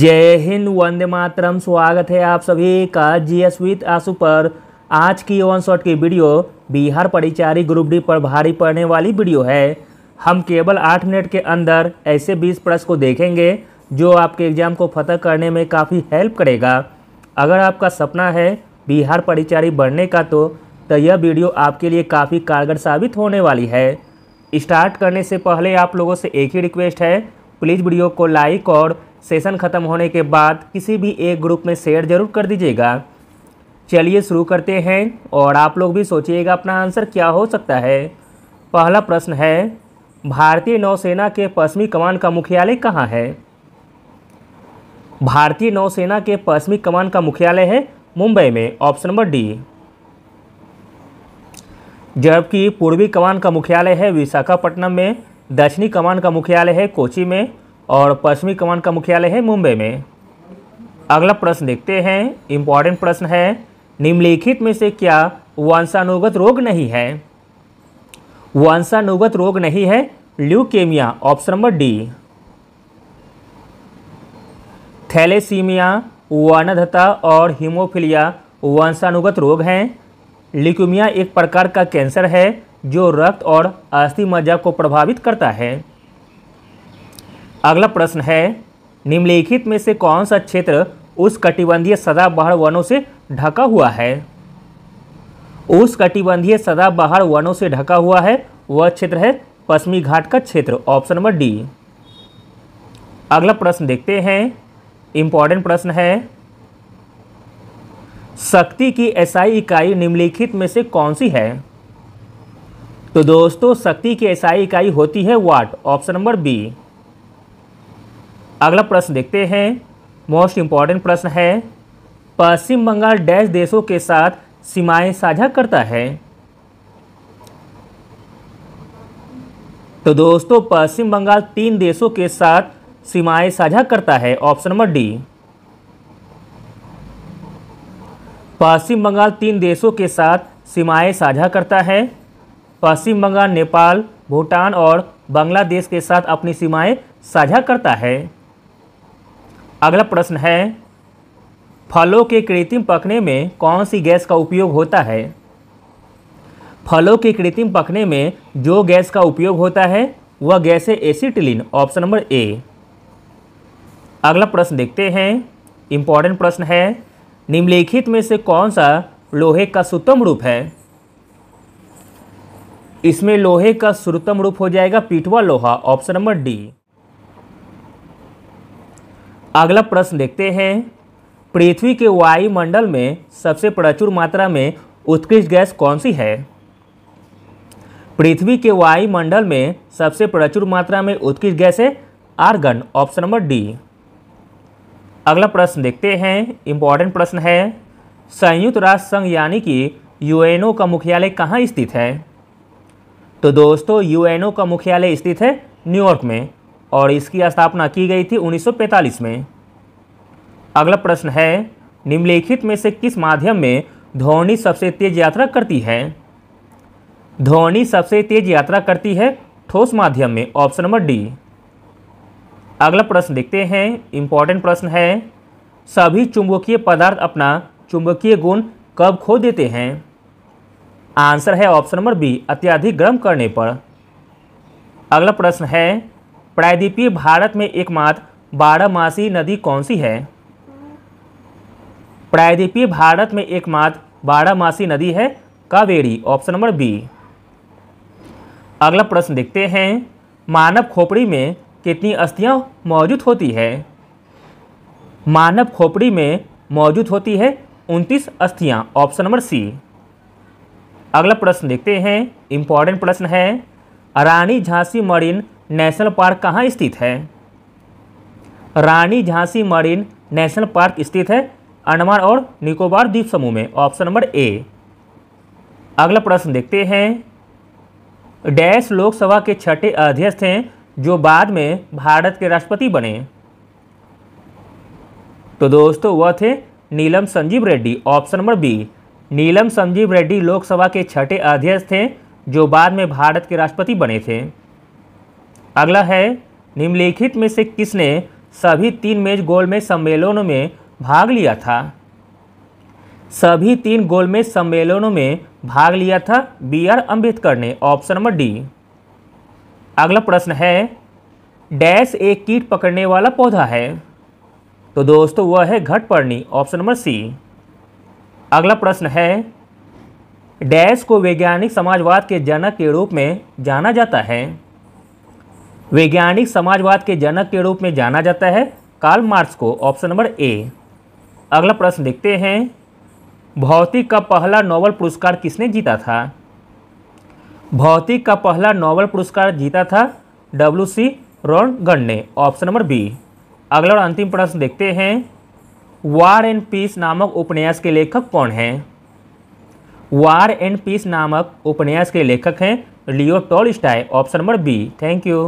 जय हिंद वंदे मातरम स्वागत है आप सभी का जीएस विथ आंसू पर आज की वन शॉट की वीडियो बिहार परिचारी ग्रुप डी पर भारी पड़ने वाली वीडियो है हम केवल आठ मिनट के अंदर ऐसे बीस प्रश्न को देखेंगे जो आपके एग्जाम को फतह करने में काफ़ी हेल्प करेगा अगर आपका सपना है बिहार परिचारी बढ़ने का तो, तो यह वीडियो आपके लिए काफ़ी कारगर साबित होने वाली है स्टार्ट करने से पहले आप लोगों से एक ही रिक्वेस्ट है प्लीज़ वीडियो को लाइक और सेशन ख़त्म होने के बाद किसी भी एक ग्रुप में शेयर ज़रूर कर दीजिएगा चलिए शुरू करते हैं और आप लोग भी सोचिएगा अपना आंसर क्या हो सकता है पहला प्रश्न है भारतीय नौसेना के पश्चिमी कमान का मुख्यालय कहाँ है भारतीय नौसेना के पश्चिमी कमान का मुख्यालय है मुंबई में ऑप्शन नंबर डी जबकि पूर्वी कमान का मुख्यालय है विशाखापट्टनम में दक्षिणी कमान का मुख्यालय है कोची में और पश्चिमी कमान का मुख्यालय है मुंबई में अगला प्रश्न देखते हैं इम्पॉर्टेंट प्रश्न है निम्नलिखित में से क्या वंशानुगत रोग नहीं है वंशानुगत रोग नहीं है leukaemia option number D thalassaemia वनधता और हीमोफिलिया वंशानुगत रोग हैं ल्यूकेमिया एक प्रकार का कैंसर है जो रक्त और अस्थि मज्जा को प्रभावित करता है अगला प्रश्न है निम्नलिखित में से कौन सा क्षेत्र उस कटिबंधीय सदाबहार वनों से ढका हुआ है उस कटिबंधीय सदाबहार वनों से ढका हुआ है वह क्षेत्र है पश्चिमी घाट का क्षेत्र ऑप्शन नंबर डी अगला प्रश्न देखते हैं इंपॉर्टेंट प्रश्न है शक्ति की एसआई इकाई निम्नलिखित में से कौन सी है तो दोस्तों शक्ति की एसआई इकाई होती है वाट ऑप्शन नंबर बी अगला प्रश्न देखते हैं मोस्ट इम्पॉर्टेंट प्रश्न है पश्चिम बंगाल डैश देशों के साथ सीमाएं साझा करता है तो दोस्तों पश्चिम बंगाल तीन देशों के साथ सीमाएं साझा करता है option number D Paschim Bengal तीन देशों के साथ सीमाएं साझा करता है पश्चिम बंगाल नेपाल भूटान और बांग्लादेश के साथ अपनी सीमाएं साझा करता है अगला प्रश्न है फलों के कृत्रिम पकने में कौन सी गैस का उपयोग होता है फलों के कृत्रिम पकने में जो गैस का उपयोग होता है वह गैस है एसिटिलीन ऑप्शन नंबर ए अगला प्रश्न देखते हैं इम्पॉर्टेंट प्रश्न है निम्नलिखित में से कौन सा लोहे का सुतम रूप है इसमें लोहे का सुरतम रूप हो जाएगा पीठवा लोहा ऑप्शन नंबर डी अगला प्रश्न देखते हैं पृथ्वी के वायुमंडल में सबसे प्रचुर मात्रा में उत्कृष्ट गैस कौन सी है पृथ्वी के वायुमंडल में सबसे प्रचुर मात्रा में उत्कृष्ट गैस है आर्गन ऑप्शन नंबर डी अगला प्रश्न देखते हैं इंपॉर्टेंट प्रश्न है संयुक्त राष्ट्र संघ यानी कि यूएनओ का मुख्यालय कहाँ स्थित है तो दोस्तों यूएनओ का मुख्यालय स्थित है न्यूयॉर्क में और इसकी स्थापना की गई थी 1945 में अगला प्रश्न है निम्नलिखित में से किस माध्यम में ध्वनि सबसे तेज यात्रा करती है ध्वनि सबसे तेज यात्रा करती है ठोस माध्यम में ऑप्शन नंबर डी अगला प्रश्न देखते हैं इंपॉर्टेंट प्रश्न है सभी चुंबकीय पदार्थ अपना चुंबकीय गुण कब खो देते हैं आंसर है ऑप्शन नंबर बी अत्यधिक गर्म करने पर अगला प्रश्न है प्रायद्वीपीय भारत में एकमात्र बारहमासी नदी कौन सी है प्रायद्वीपीय भारत में एकमात्र बारहमासी नदी है कावेरी ऑप्शन नंबर बी अगला प्रश्न देखते हैं मानव खोपड़ी में कितनी अस्थियां मौजूद होती है मानव खोपड़ी में मौजूद होती है उनतीस अस्थियां ऑप्शन नंबर सी अगला प्रश्न देखते हैं इंपॉर्टेंट प्रश्न है Rani Jhansi marine national park कहाँ स्थित है Rani Jhansi marine national park स्थित है अंडमान और निकोबार द्वीप समूह में ऑप्शन नंबर ए अगला प्रश्न देखते हैं डैश लोकसभा के छठे अध्यक्ष थे जो बाद में भारत के राष्ट्रपति बने तो दोस्तों वह थे Neelam Sanjiva Reddy option number B Neelam Sanjiva Reddy Lok Sabha के छठे अध्यक्ष थे जो बाद में भारत के राष्ट्रपति बने थे अगला है निम्नलिखित में से किसने सभी तीन मेज गोल में सम्मेलनों में भाग लिया था सभी तीन गोल में सम्मेलनों में भाग लिया था बी आर अम्बेडकर ने ऑप्शन नंबर डी अगला प्रश्न है डैश एक कीट पकड़ने वाला पौधा है तो दोस्तों वह है घटपर्णी ऑप्शन नंबर सी अगला प्रश्न है डैश को वैज्ञानिक समाजवाद के जनक के रूप में जाना जाता है वैज्ञानिक समाजवाद के जनक के रूप में जाना जाता है कार्ल मार्क्स को ऑप्शन नंबर ए अगला प्रश्न देखते हैं भौतिक का पहला नोबल पुरस्कार किसने जीता था भौतिक का पहला नोबल पुरस्कार जीता था डब्ल्यू सी रोनगण ने ऑप्शन नंबर बी अगला और अंतिम प्रश्न देखते हैं वार एंड पीस नामक उपन्यास के लेखक कौन हैं वार एंड पीस नामक उपन्यास के लेखक हैं Leo Tolstoy option number B thank you